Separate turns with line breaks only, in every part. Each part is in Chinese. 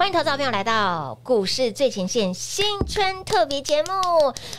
欢迎投资朋友来到股市最前线新春特别节目。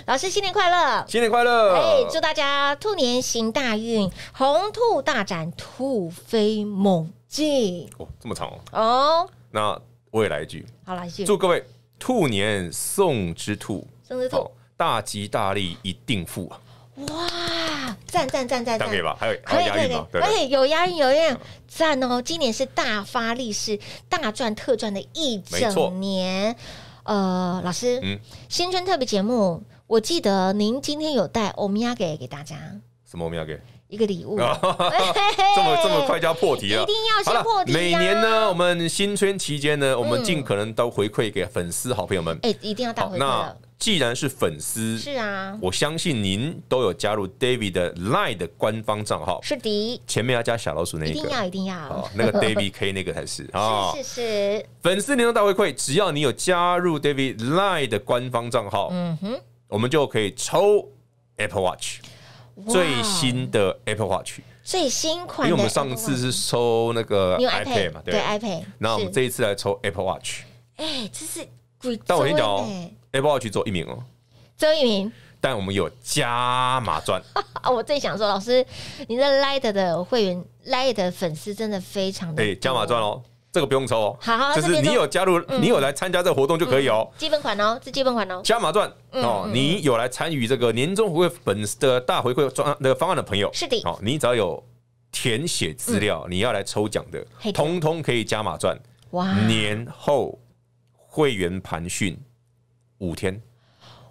老师，新年快乐！
新年快乐！哎，祝大
家兔年行大运，红兔大展，兔飞猛进。哦，这么长哦。哦，
那我也来一句。
好句，祝各位
兔年送之兔，送之兔，大吉大利，一定富啊！
哇！赞赞赞赞赞！可以吧？还有还有押韵吗？哎，有押韵有押韵！赞哦！今年是大发利是大赚特赚的一整年。呃，老师，新春特别节目，我记得您今天有带欧米亚给给大家。什么欧米给？一个礼物，
这么这么快就要破题了。一定要先破题。每年呢，我们新春期间呢，我们尽可能都回馈给粉丝好朋友们。哎，
一定要带回。那
既然是粉丝，是啊，我相信您都有加入 David 的 Line 的官方账号，是的。前面要加小老鼠那一个，一定要
一定要。哦，那个 David
K 那个才是啊，是
是。
粉丝年终大回馈，只要你有加入 David Line 的官方账号，嗯哼，我们就可以抽 Apple Watch。
最新
的 Apple Watch
最新款，因为我们上次
是抽那个 iPad 嘛，对 iPad，那我们这一次来抽 Apple Watch。
哎，这是鬼但我跟你讲，哦
Apple Watch 做一名哦，做一名，但我们有加码赚。
我最想说，老师，你的 Light 的会员、Light 的粉丝真的非常的
加码赚哦。这个不用抽哦，就是你有加入，你有来参加这个活动就可以哦，
基本款哦，是基本款哦，加码
赚哦，你有来参与这个年终回馈粉的大回馈专那个方案的朋友，是的，哦，你只要有填写资料，你要来抽奖的，通通可以加码赚，哇，年后会员盘训五天。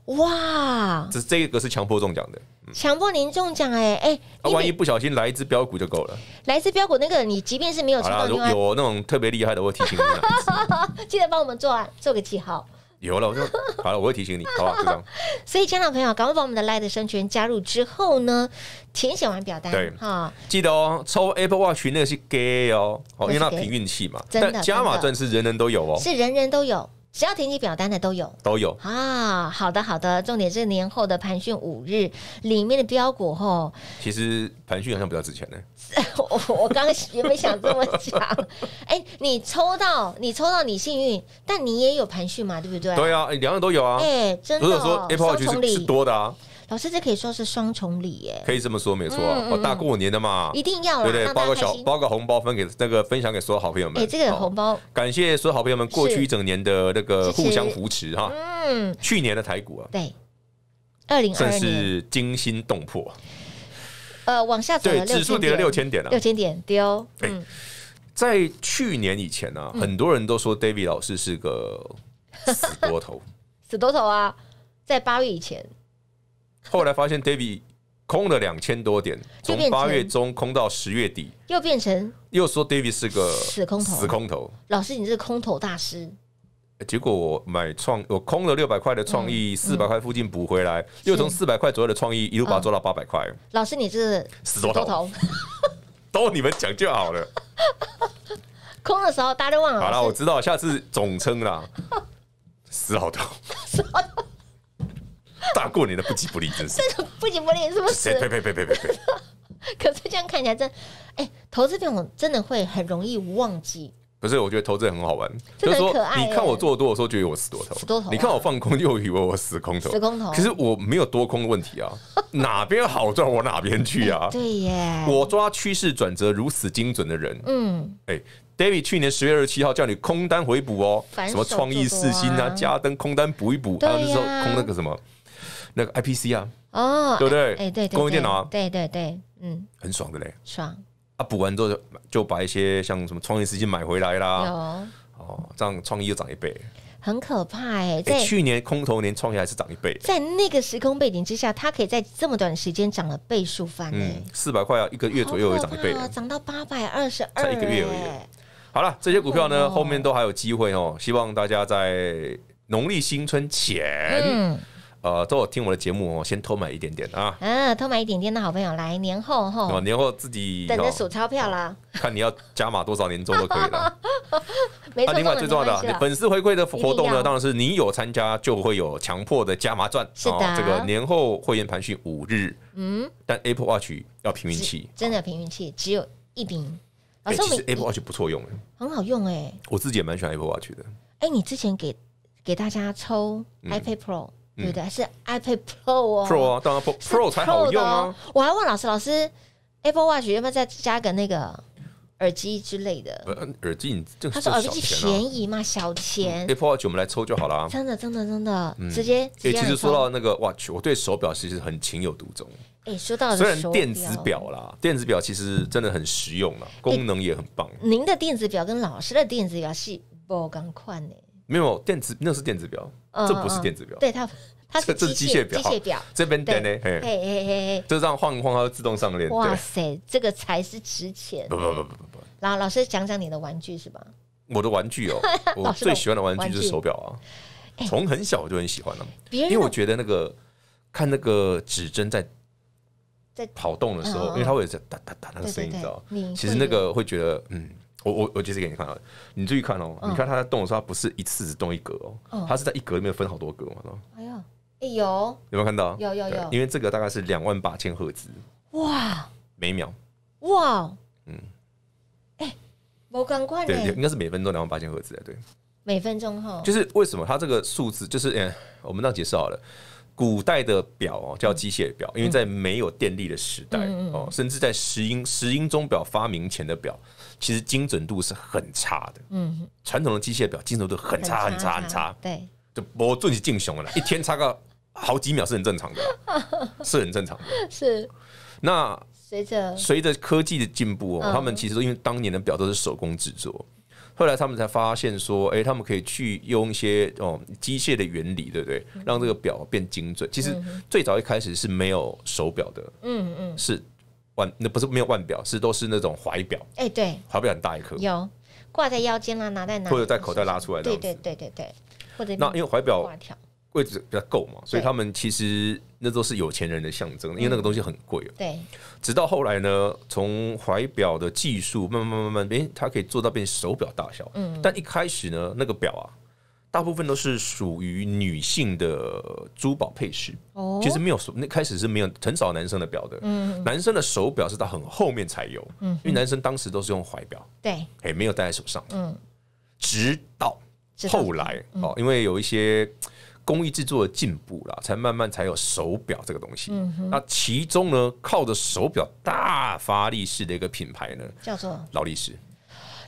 哇！
这这个是强迫中奖的，
强迫您中奖哎哎，
万一不小心来一只标股就够了，
来只标股那个你即便是没有中，有
那种特别厉害的我会提醒
你，记得帮我们做做个记号。
有了，我就好了，我会提醒你，好这样。
所以家长朋友，赶快把我们的 Light 生存加入之后呢，填写完表单对哈，
记得哦，抽 Apple Watch 那个是 gay 哦，因为那凭运气嘛，但加码钻是人人都有哦，是
人人都有。只要填写表单的都有，都有啊。好的，好的。重点是年后的盘讯五日里面的标股哈，
其实盘讯好像比较值钱呢。
我我刚也没想这么讲，哎，你抽到你抽到你幸运，但你也有盘讯嘛，对不对？对啊，
两样都有啊。哎，真的，不是说 Apple 是多的啊。
老师，这可以说是双重礼耶，可以
这么说，没错，我大过年的嘛，一定
要了，对对，包个小
包个红包，分给那个分享给所有好朋友们，给这个红包，感谢所有好朋友们过去一整年的那个互相扶持哈，嗯，去年的台股啊，
对，二零二二年是
惊心动魄，
呃，往下走指数跌了六千点了，六千点跌，
嗯，在去年以前呢，很多人都说 David 老师是个死多头，
死多头啊，在八月以前。
后来发现 David 空了两千多点，从八月中空到十月底，
又变成
又说 David 是个死空头。死空头，
老师，你是空头大师。
结果我买创，我空了六百块的创意，四百块附近补回来，又从四百块左右的创意一路把它做到八百块。
老师，你是死多头？
都你们讲就好了。
空的时候大家都忘了。好了，我知
道，下次总称啦。死老头。大过年的不急不利，真是
不急不利，是不是？呸呸呸呸呸呸！可是这样看起来，真哎，投资这种真的会很容易忘记。
不是，我觉得投资很好玩，就是说，你看我做多，的时候，觉得我死多头；多头，你看我放空，又以为我死空头。死空头。可是我没有多空的问题啊，哪边好，我往哪边去啊？对耶，我抓趋势转折如此精准的人，嗯，哎，David 去年十月二十七号叫你空单回补哦，什么创意四星啊，加登空单补一补，然后那时候空那个什么。那个 IPC 啊，
哦，对不对？哎，对公用电脑啊，对对对，嗯，很爽的嘞，爽。
啊，补完之后就把一些像什么创意资金买回来啦，哦，这样创意又涨一倍，
很可怕哎，在去
年空头年，创意还是涨一倍，
在那个时空背景之下，它可以在这么短的时间涨了倍数翻，嗯，
四百块啊，一个月左右也涨一倍了，
涨到八百二十二，才一个月而已。
好了，这些股票呢，后面都还有机会哦，希望大家在农历新春前。呃，都有听我的节目，哦，先偷买一点点啊！
嗯，偷买一点点的好朋友，来年后哈，
年后自己等着数
钞票啦。
看你要加码多少年终都可以了。
没错。啊，另外最重要的粉
丝回馈的活动呢，当然是你有参加就会有强迫的加码赚。是的。这个年后会员盘讯五日。嗯。但 Apple Watch 要平运气。
真的平运气，只有一柄。其实
Apple Watch 不错用的。
很好用哎，
我自己也蛮喜欢 Apple Watch 的。
哎，你之前给给大家抽 iPad Pro。对的，是 iPad Pro 哦，o 哦，
当然 Pro 才好用哦。
我还问老师，老师 Apple Watch 要不要再加个那个耳机之类的？
耳机，这它说耳机便
宜嘛，小钱。
Apple Watch 我们来抽就好了。真
的，真的，真的，直接。哎，其实说到
那个 Watch，我对手表其实很情有独钟。
哎，说到虽然电子
表啦，电子表其实真的很实用啦，功能也很棒。
您的电子表跟老师的电子表是不刚款呢？
没有电子，那是电子表，这不是电子表，对它，
它是这是机械表，机械表这边连呢，嘿嘿嘿哎，
就这样晃一晃，它会自动上链。哇
塞，这个才是值钱！不
不不不不不。
老老师讲讲你的玩具是吧？
我的玩具哦，我最喜欢的玩具就是手表啊。从很小我就很喜欢了，因为我觉得那个看那个指针在在跑动的时候，因为它会有在哒哒哒那个声音知道？其实那个会觉得嗯。我我我解释给你看，你注意看哦，你看它在动的时候，它不是一次只动一格哦，它是在一格里面分好多格嘛。
哎呀，哎有
有没有看到？有有有，因为这个大概是两万八千赫兹，哇，每秒哇，嗯，
哎，我感快，呢，应
该是每分钟两万八千赫兹啊，对，
每分钟哈，就
是为什么它这个数字，就是哎，我们那解释好了。古代的表哦，叫机械表，因为在没有电力的时代哦，甚至在石英石英钟表发明前的表，其实精准度是很差的。嗯，传统的机械表精准度很差，很差，很差。对，就我最敬雄了，一天差个好几秒是很正常
的，
是很正常的。是，那
随着随
着科技的进步哦，他们其实因为当年的表都是手工制作。后来他们才发现说，哎，他们可以去用一些哦机械的原理，对不对？让这个表变精准。其实最早一开始是没有手表的，嗯嗯，是腕那不是没有腕表，是都是那种怀表。哎，对，怀表很大一颗，
有挂在腰间啦，拿在哪？或者在口袋拉出来的，对对对对对，或者那因为
怀表。位置比较够嘛，所以他们其实那都是有钱人的象征，因为那个东西很贵。对，直到后来呢，从怀表的技术慢慢慢慢慢变，它可以做到变手表大小。嗯，但一开始呢，那个表啊，大部分都是属于女性的珠宝配饰。哦，其实没有，那开始是没有很少男生的表的。嗯，男生的手表是到很后面才有。嗯，因为男生当时都是用怀表。对，哎，没有戴在手上。嗯，直到后来哦，因为有一些。工艺制作的进步了，才慢慢才有手表这个东西。那其中呢，靠着手表大发力式的一个品牌呢，叫做劳力士。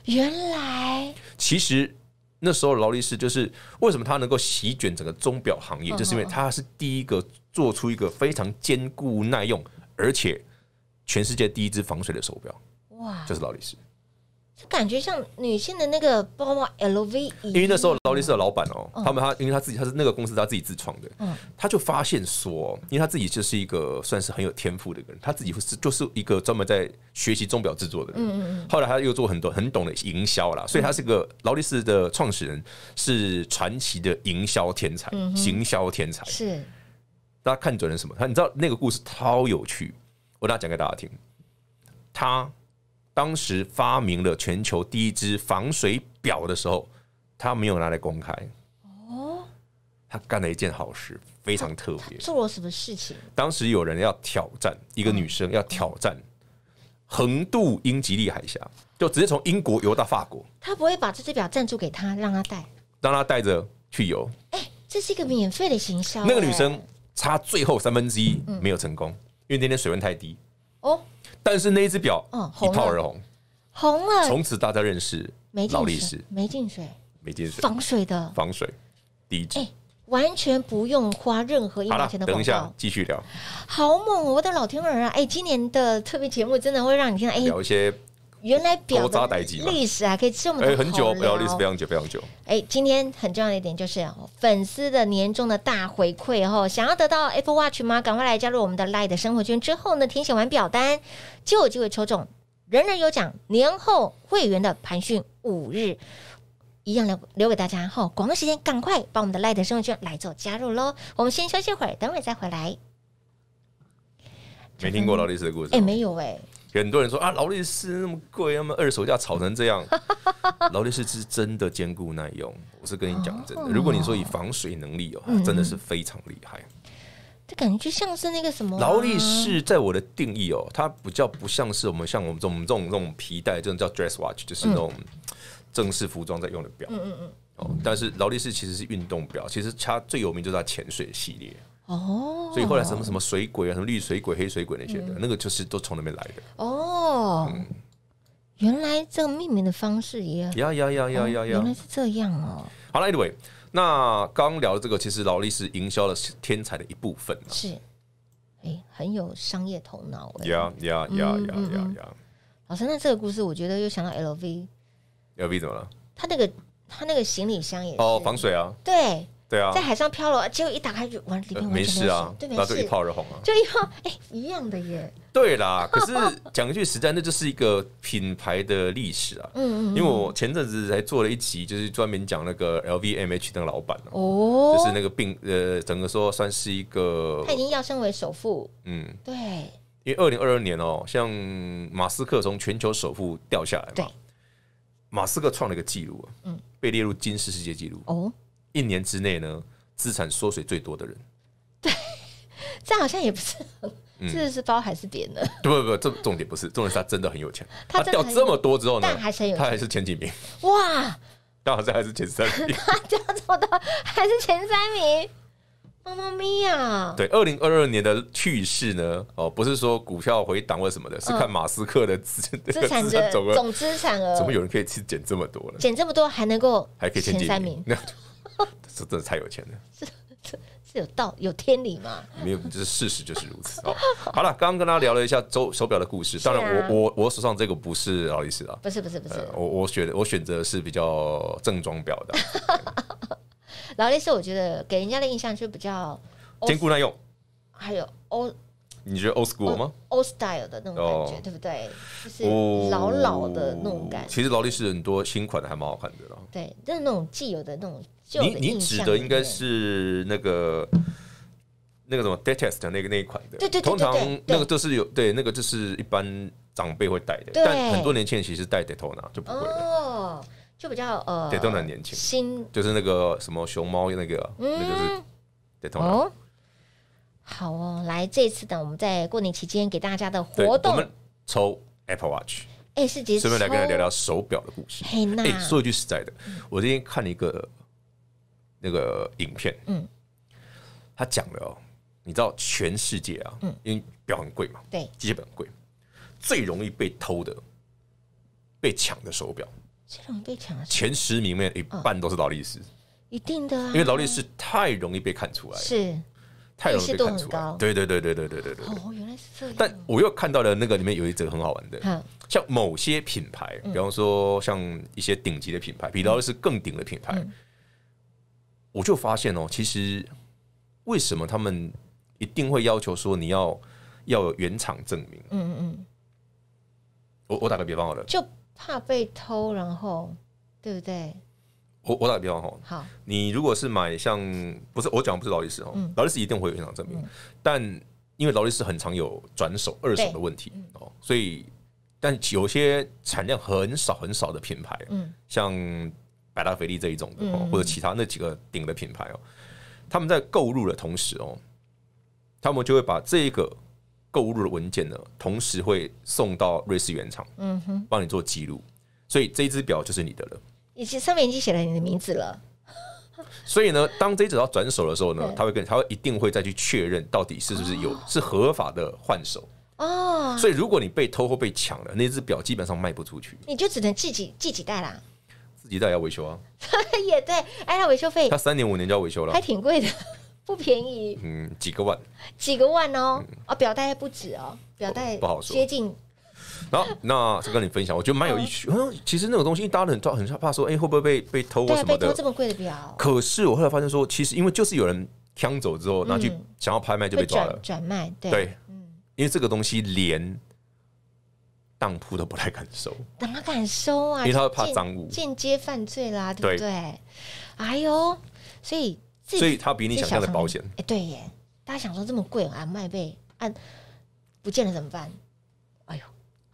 原来，
其实那时候劳力士就是为什么它能够席卷整个钟表行业，就是因为它是第一个做出一个非常坚固耐用，而且全世界第一只防水的手表。哇，就是劳力士。
感觉像女性的那个包包 LV，因为
那时候劳力士的老板哦，他们他因为他自己他是那个公司他自己自创的，嗯，他就发现说，因为他自己就是一个算是很有天赋的人，他自己是就是一个专门在学习钟表制作的人，嗯嗯后来他又做很多很懂的营销啦，所以他是个劳力士的创始人，是传奇的营销天才，行销天才是。大家看准了什么？他你知道那个故事超有趣，我家讲给大家听。他。当时发明了全球第一只防水表的时候，他没有拿来公开。哦，他干了一件好事，非常特别。做
了什么事情？
当时有人要挑战一个女生，要挑战横渡英吉利海峡，就直接从英国游到法国。
他不会把这只表赞助给她，让她带，
让她带着去游。哎，
这是一个免费的行销。那个女生
差最后三分之一没有成功，因为那天水温太低。哦。但是那一只表，一炮而红，
红了，从
此大家认识劳力士，没进水，没进水，防水的，防水，第一只，
完全不用花任何一毛钱的广告。等一下，继续聊，好猛，哦，我的老天儿啊！哎，今年的特别节目真的会让你听到，哎，聊一些。原来表历史还可以这么哎，很久，表要历史非常久，非常久。哎，今天很重要的一点就是粉丝的年终的大回馈哦，想要得到 Apple Watch 吗？赶快来加入我们的 Light 生活圈，之后呢，填写完表单就有机会抽中，人人有奖，年后会员的盘讯五日一样留留给大家哈。广告时间，赶快把我们的 Light 生活圈来做加入喽。我们先休息会儿，等会再回来。
没听过劳力士的故事？哎，没有哎。很多人说啊，劳力士那么贵，那么二手价炒成这样。劳力士是真的坚固耐用，我是跟你讲真的。如果你说以防水能力哦，真的是非常厉害。
这感觉就像是那个什么？劳力士
在我的定义哦，它比较不像是我们像我们这种这种皮带，这种叫 dress watch，就是那种正式服装在用的表。嗯嗯嗯。哦，但是劳力士其实是运动表，其实它最有名就是它潜水系列。
哦，所以后来什么什么
水鬼啊，什么绿水鬼、黑水鬼那些的，那个就是都从那边来的。
哦，嗯，原来这个命名的方式也呀
呀呀呀呀呀，原来
是这样哦。
好了，Anyway，那刚聊的这个其实劳力士营销的天才的一部分嘛，是，
哎，很有商业头脑。
呀呀呀呀呀呀！
老师，那这个故事我觉得又想到 LV，LV 怎么了？他那个他那个行李箱也哦防水啊，对。对啊，在海上漂了，结果一打开就完了，里面没事啊，那就一炮而红啊，就一炮哎，一样的耶。
对啦，可是讲一句实在，那就是一个品牌的历史啊。嗯嗯，因为我前阵子才做了一集，就是专门讲那个 LVMH 那个老板
哦，就是那
个病，呃，整个说算是一个，他已
经要升为首富。嗯，对，
因为二零二二年哦，像马斯克从全球首富掉下来嘛，马斯克创了一个记录啊，嗯，被列入金氏世界纪录哦。一年之内呢，资产缩水最多的人，对，
这好像也不是，这是包还是别的？
对不不，重重点不是，重点是他真的很有钱，他掉这么多之后呢，他还是前几名。哇，但好像还是前三名，他
掉这么多还是前三名，猫咪呀。
对，二零二二年的趣事呢，哦，不是说股票回档或什么的，是看马斯克的资资产的总
资产额，怎么
有人可以去减这么多了？减
这么多还能够
还可以前三名？这真的太有钱了，是
是有道有天理吗？
没有，就是事实就是如此。哦。好了，刚刚跟大家聊了一下手手表的故事。当然，我我我手上这个不是劳力士啊，不是不是不是，我我选我选择是比较正装表的
劳力士，我觉得给人家的印象就比较坚固耐用，还有欧。
你觉得 old school 吗
？Old style 的那种感觉，对不对？就是老老的那种感。其
实劳力士很多新款的还蛮好看的了。
对，是那种既有的那种，你你指的应该
是那个那个什么 d e t e s t 那个那一款的。通常那个都是有对，那个就是一般长辈会戴的，但很多年轻人其实戴 d a t o n a 就不
会了。哦，就比较呃 d a t o n a 年轻新，
就是那个什么熊猫那个，
那就是 d a t o n a 好哦，来这次等我们在过年期间给大家的活动，我们
抽 Apple Watch，
哎，是杰叔，顺便来跟他聊聊
手表的故事。那说一句实在的，我今天看了一个那个影片，嗯，他讲了哦，你知道全世界啊，嗯，因为表很贵嘛，对，基本贵，最容易被偷的、被抢的手表最
容易被抢的前
十名里面一半都是劳力士，
一定的啊，因为劳力
士太容易被看出来了，是。太容易，很高，对对对对对对对对。哦，原来是这样。但我又看到了那个里面有一则很好玩的，像某些品牌，比方说像一些顶级的品牌，比劳力士更顶的品牌，我就发现哦，其实为什么他们一定会要求说你要要有原厂证明？嗯嗯嗯。我我打个比方好了，就
怕被偷，然后对不对？
我我打个比方哈，好，你如果是买像不是我讲不是劳力士哦，劳力士一定会有现场证明，但因为劳力士很常有转手二手的问题哦，所以但有些产量很少很少的品牌，嗯，像百达翡丽这一种的哦，或者其他那几个顶的品牌哦，他们在购入的同时哦，他们就会把这一个购入的文件呢，同时会送到瑞士原厂，嗯哼，帮你做记录，所以这一只表就是你的了。
经上面已经写了你的名字了，
所以呢，当这只要转手的时候呢，他会跟他会一定会再去确认到底是不是有是合法的换手
哦。所
以如果你被偷或被抢了，那只表基本上卖不出去，
你就只能自己自己代啦，
自己代要维修啊，
也对，哎，要维修费，它
三年五年就要维修了，还
挺贵的，不便宜，
嗯，几个万，
几个万哦，哦，表带不止哦，表带不好说，接近。
然后，那再跟你分享，我觉得蛮有意趣。嗯，其实那个东西大家很抓，很怕说，哎，会不会被被偷？对啊，被偷这
么贵的表。
可是我后来发现说，其实因为就是有人抢走之后，拿去想要拍卖就被抓了，
转卖。对。
嗯。因为这个东西连当铺都不太敢收，
怎么敢收啊？因为他怕赃物，间接犯罪啦，对不对？哎呦，所以所以他比你想象的保险。哎，对耶，大家想说这么贵啊，卖被按不见了怎么办？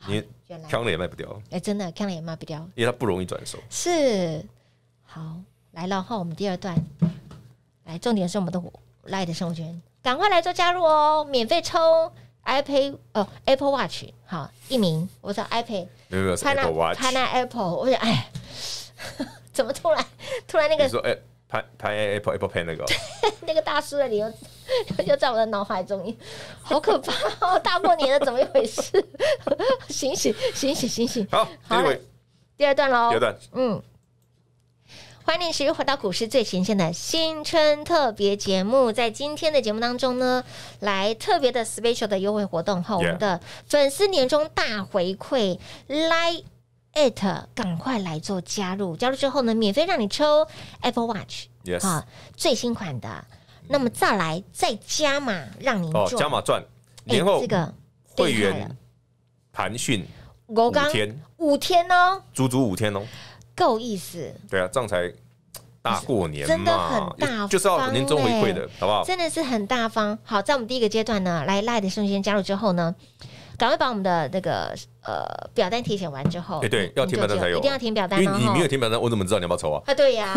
你康了也卖不掉，
哎，真的看了也卖不掉，
因为它不容易转手。
是，好来了，哈，我们第二段，来，重点是我们的 l 的 v 生活圈，赶快来做加入哦，免费抽 iPad 哦，Apple Watch 好一名，我找 iPad，
没有没有 Apple Watch，p i n
a Apple，我想哎，怎么突然突然那个说哎
p i A a p p l e Apple p n 那 a
那个大叔的理由就在我的脑海中，好可怕哦，大过年的怎么一回事？醒醒醒醒醒醒！
好，第二
第二段喽。第二段，嗯，欢迎时回到股市最前线的新春特别节目。在今天的节目当中呢，来特别的 special 的优惠活动哈，我们的粉丝年终大回馈，like it，赶快来做加入，加入之后呢，免费让你抽 Apple Watch，啊，最新款的。那么再来再加码，让您哦加码赚，
年后这个会员。寒讯，
五天，五天哦，
足足五天哦，
够意思。
对啊，这样才大过年嘛，真的很大，就是要年终回馈的好不好？真的
是很大方。好，在我们第一个阶段呢，来 l 的 t e 瞬间加入之后呢，赶快把我们的那个。呃，表单填醒完之后，哎，对，要填表单才有，一定要填表单，因为你没有
填表单，我怎么知道你要不要抽啊？
啊，对呀，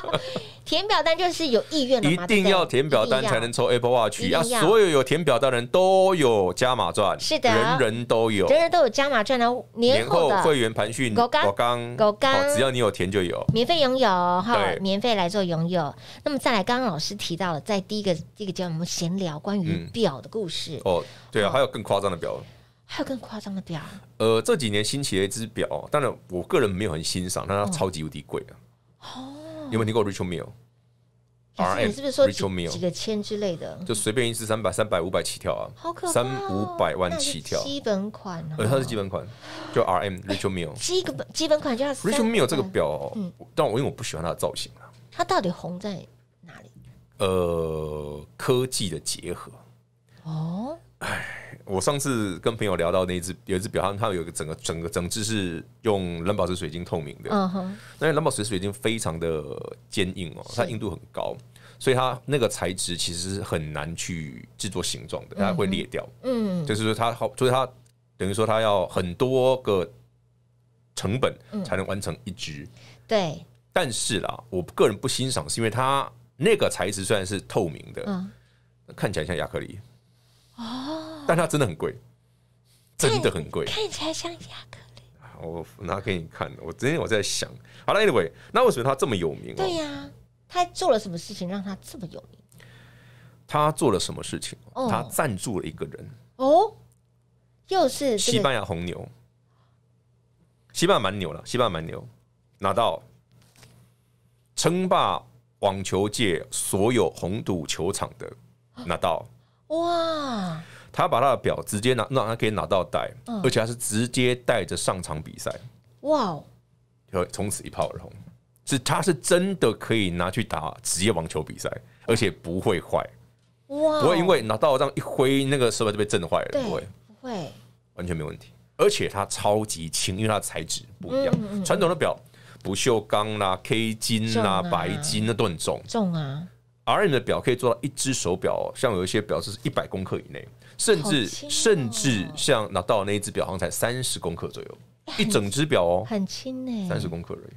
填表单就是有意愿了一定要填表单才能
抽 Apple Watch，啊！所有有填表单的人都有加码赚，是的，人人都有，人
人都有加码赚的年后会
员盘讯狗刚狗刚，只要你有填就有，
免费拥有哈，免费来做拥有。那么再来，刚刚老师提到了，在第一个这个叫我们闲聊关于表的故事
哦，对啊，还有更夸张的表。
还有更夸张的表？
呃，这几年兴起的一只表，当然我个人没有很欣赏，但它超级无敌贵啊！
哦，有没有听
过 Richard Mille？R M 是不是说 i c h a r d m i l l 几个
千之类的？就
随便一只三百、三百、五百起跳啊，好可怕！三五百万起跳，基
本款，呃，它是基
本款，就 R M Richard Mille 基
本基本款就要 Richard Mille
这个表，嗯，但我因为我不喜欢它的造型啊，
它到底红在哪
里？呃，科技的结合
哦，哎。
我上次跟朋友聊到那一只有一只表它它有一个整个整个整只是用蓝宝石水晶透明的。嗯哼，那蓝宝石水晶非常的坚硬哦，它硬度很高，所以它那个材质其实很难去制作形状的，它会裂掉。嗯，就是说它好，所以它等于说它要很多个成本才能完成一只。对。但是啦，我个人不欣赏，是因为它那个材质虽然是透明的，嗯，看起来像亚克力。哦。但它真的很贵，真的很贵。看起来像克力。我拿给你看。我昨天我在想，好了，anyway，那为什么他这么有名？对
呀，他做了什么事情让他这么有名？
他做了什么事情？他赞助了一个人。
哦，又是西班
牙红牛。西班牙蛮牛了，西班牙蛮牛，拿到称霸网球界所有红土球场的拿到
哇。
他把他的表直接拿，让他可以拿到戴，而且他是直接带着上场比赛。哇！哦！就从此一炮而红，是他是真的可以拿去打职业网球比赛，而且不会坏。
哇！不会因为
拿到这样一挥，那个手表就被震坏了，不会，不会，完全没问题。而且它超级轻，因为它的材质不一样。传统的表，不锈钢啦、K 金啦、白金那都很重，重啊。R M 的表可以做到一只手表，像有一些表是一百公克以内，甚至甚至像拿到那一只表好像才三十公克左右，一整只表哦，
很轻呢，三十公克而已。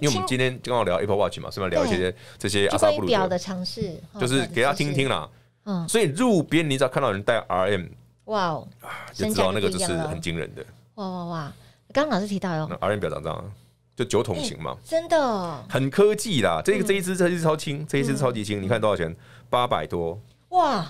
因为我们今
天刚好聊 Apple Watch 嘛，顺便聊一些这些阿萨布鲁表
的尝试，就是给
大家听听啦。嗯，所以入边你只要看到人戴 R M，
哇哦，就知道那个就是很惊人的。哇哇哇，刚刚老师提到哟
，R M 表长这样。就酒桶型嘛，真的，很科技啦。这个这一支超级超轻，这一支超级轻，你看多少钱？八百多，哇，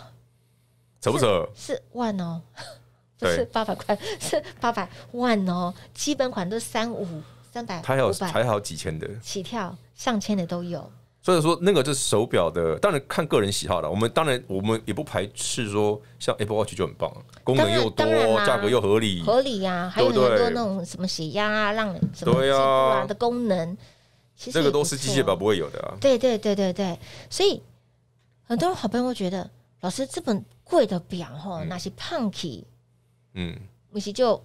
丑不丑？
是万哦，
不是
八百块，是八百万哦。基本款都是三五三百，还有还
有几千的
起跳，上千的都有。
所以说，那个就是手表的，当然看个人喜好了。我们当然，我们也不排斥说，像 Apple Watch 就很棒，功能又多，价格又合理，合
理呀，还有很多那种什么血压啊，让什么对啊的功能，
这个都是机械表不会有的。对
对对对对，所以很多人好朋友觉得，老师这么贵的表哈，那些胖 key。嗯，有些就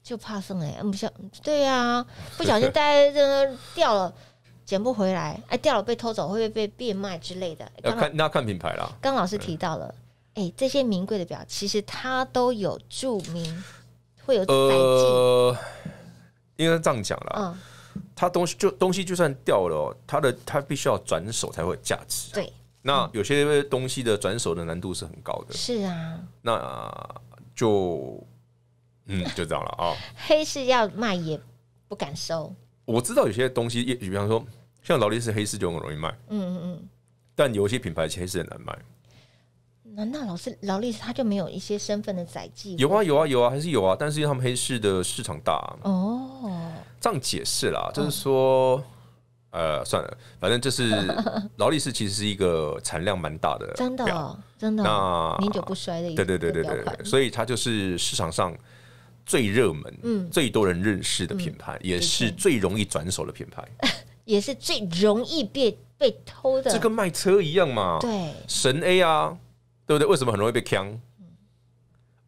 就怕生哎，不像对呀，不小心戴在那掉了。捡不回来，哎，掉了被偷走，会不会被变卖之类的？要看那
看品牌了。
刚老师提到了，哎，这些名贵的表，其实它都有注明会有呃，
应该这样讲了，嗯，它东西就东西就算掉了，它的它必须要转手才会有价值。对，那有些东西的转手的难度是很高的。是啊，那就嗯，就这样了啊。
黑市要卖也不敢收。
我知道有些东西，也比方说。像劳力士黑丝就很容易卖，嗯嗯嗯，但有些品牌其实很难卖。
难道劳斯劳力士它就没有一些身份的载记？有
啊有啊有啊还是有啊，但是因为他们黑市的市场大
哦，
这样解释啦，就是说呃算了，反正就是劳力士其实是一个产量蛮大的，真的
真的那名久不衰的，对对对对对，所
以它就是市场上最热门、最多人认识的品牌，也是最容易转手的品牌。
也是最容易被被偷的，这跟
卖车一样嘛？对，神 A 啊，对不对？为什么很容易被坑？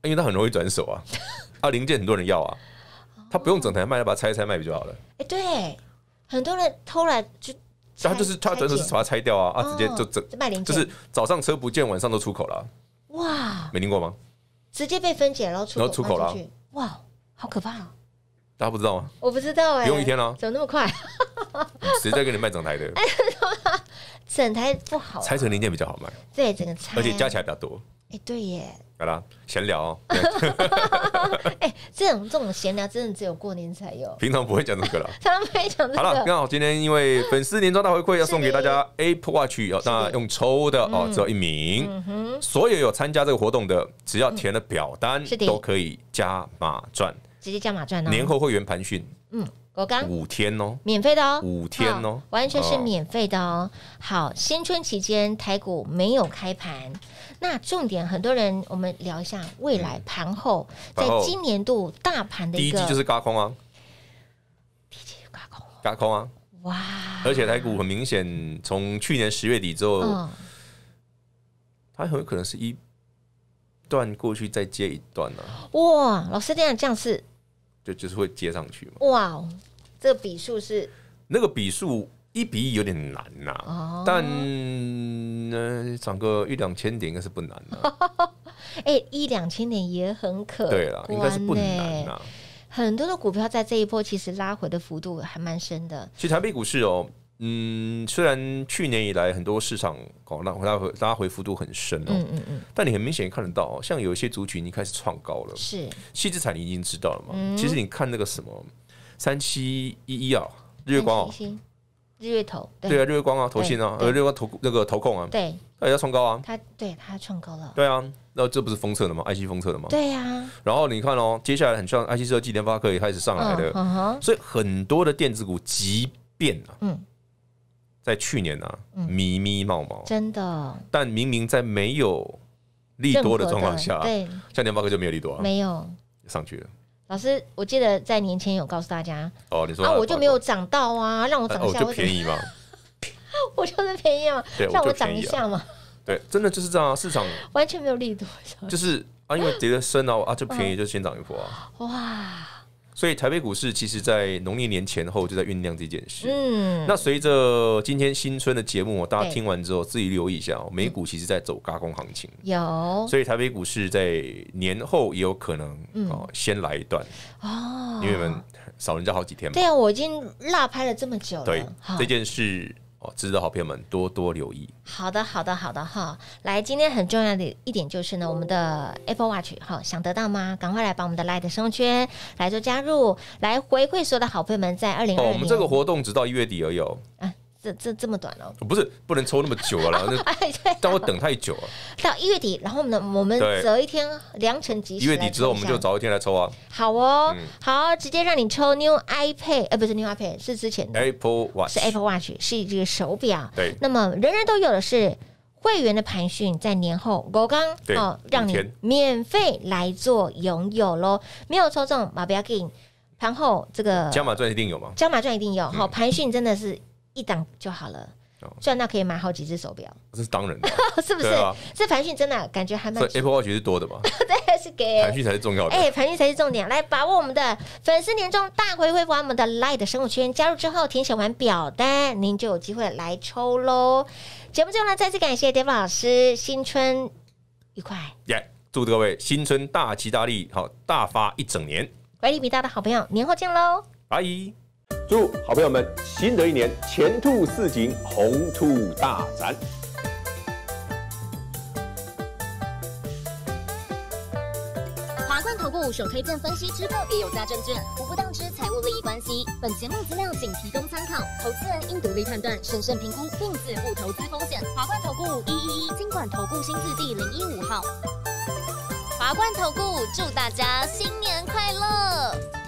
因为它很容易转手啊，啊，零件很多人要啊，他不用整台卖，他把它拆一拆卖不就好了？
哎，对，很多人偷来就，
他就是他转手是把它拆掉啊，啊，直接就整卖零，就是早上车不见，晚上都出口了。
哇，没听过吗？直接被分解然后然后出口了，哇，好可怕。他不知道吗？我不知道哎。用一天了，怎么那么快？
谁在给你卖整台的？哎，
整台不好，拆
成零件比较好卖。
对，整个拆，而且加起来比较多。哎，对耶。
好了，闲聊哦。
哎，这种这种闲聊真的只有过年才有，
平常不会讲这个了。
常常不会讲这个。好了，刚
好今天因为粉丝年终大回馈，要送给大家 Apple Watch，那用抽的哦，只有一名。所有有参加这个活动的，只要填了表单，都可以加码赚。
直接加码赚哦！年后会员盘讯，嗯，国刚五
天哦，免
费的哦，五天哦，完全是免费的哦。好，新春期间台股没有开盘，那重点很多人，我们聊一下未来盘后，在今年度大盘的第一季就是
高空啊，第一季高空，高空啊，哇！而且台股很明显，从去年十月底之后，它很有可能是一段过去再接一段呢。
哇，老师这样样是。
就就是会接上去嘛。
哇哦，这个比数是……
那个比数一比一有点难呐。哦，但呢涨个一两千点应该是不难的。
哎，一两千点也很可对了，应该是不难呐。很多的股票在这一波其实拉回的幅度还蛮深的。
其实台北股市哦。嗯，虽然去年以来很多市场哦，那回大回大家回幅度很深哦，嗯嗯嗯，但你很明显看得到哦，像有一些族群已经开始创高了，是，细字产你已经知道了嘛？嗯，其实你看那个什么三七一一啊，日月光哦，
日月头，对啊，日月光啊，头线啊，呃，日
月光投那个投控啊，对，哎，要创高啊，它
对它创高了，
对啊，那这不是封测的嘛？IC 封测的嘛？对啊，然后你看哦，接下来很像 IC 设计联发科也开始上来的，嗯哼，所以很多的电子股即便啊，嗯。在去年呢，迷迷冒冒，真的。但明明在没有
利多的状况下，对，
像年报哥就没有利多，啊，没有上去了。
老师，我记得在年前有告诉大家，
哦，你说啊，我就
没有涨到啊，让我涨一下，就便宜嘛，我就是便宜嘛，对，让我涨一下嘛，
对，真的就是这样，啊，市场
完全没有利多，
就是啊，因为跌得深啊，啊，就便宜，就先涨一波啊，
哇。
所以台北股市其实，在农历年前后就在酝酿这件事。
嗯，那
随着今天新春的节目，大家听完之后自己留意一下，美股其实，在走嘎工行情。
有，所
以台北股市在年后也有可能哦，先来一段
哦，因为
少人就好几天嘛。对啊，
我已经落拍了这么久。对，这件
事。哦，支持的好朋友们多多留意。
好的，好的，好的哈。来，今天很重要的一点就是呢，我们的 Apple Watch 哈，想得到吗？赶快来把我们的 Light 生圈来做加入，来回馈所有的好朋友们。在二零，二我们这个
活动直到一月底而有啊。
这这这么短哦，
不是，不能抽那么久了，然后
那但我等太久啊。到一月底，然后呢，我们择一天良辰吉时。一月底之后，我们就
找一天来抽啊。
好哦，好，直接让你抽 New iPad，呃，不是 New iPad，是之前
的 Apple Watch，是 Apple
Watch，是这个手表。对。那么人人都有的是会员的盘讯在年后我刚哦，让你免费来做拥有喽。没有抽中，马不要你盘后这个加
码赚一定有吗？加
码赚一定有。好，盘讯 真的是。一档就好了，赚到可以买好几只手表，这是当然的，是不是？这凡讯真的感觉还蛮。Apple
Watch 是多的嘛？
对，是给凡
讯才是重要的。哎，
凡讯才是重点，来把握我们的粉丝年终大回馈，玩我们的 Light 生物圈，加入之后填写完表单，您就有机会来抽喽。节目最后呢，再次感谢田宝老师，新春
愉快！耶，祝各位新春大吉大利，好大发一整年。
乖李比大的好朋友，年后见喽，
阿姨。祝好朋友们新的一年前兔似锦，鸿兔大展。
华冠投顾首推荐分析之个别有价证券，无不当之财务利益关系。本节目资料仅提供参考，投资人应独立判断，审慎评估，并自负投资风险。华冠投顾一一一经管投顾新字第零一五号。华冠投顾祝大家新年快乐。